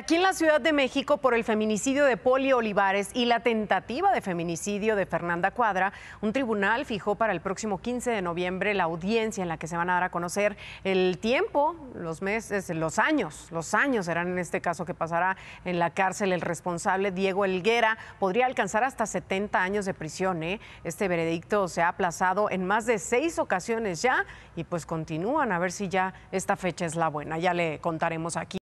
aquí en la Ciudad de México por el feminicidio de Poli Olivares y la tentativa de feminicidio de Fernanda Cuadra, un tribunal fijó para el próximo 15 de noviembre la audiencia en la que se van a dar a conocer el tiempo, los meses, los años, los años serán en este caso que pasará en la cárcel el responsable Diego Elguera, podría alcanzar hasta 70 años de prisión. ¿eh? Este veredicto se ha aplazado en más de seis ocasiones ya y pues continúan a ver si ya esta fecha es la buena. Ya le contaremos aquí.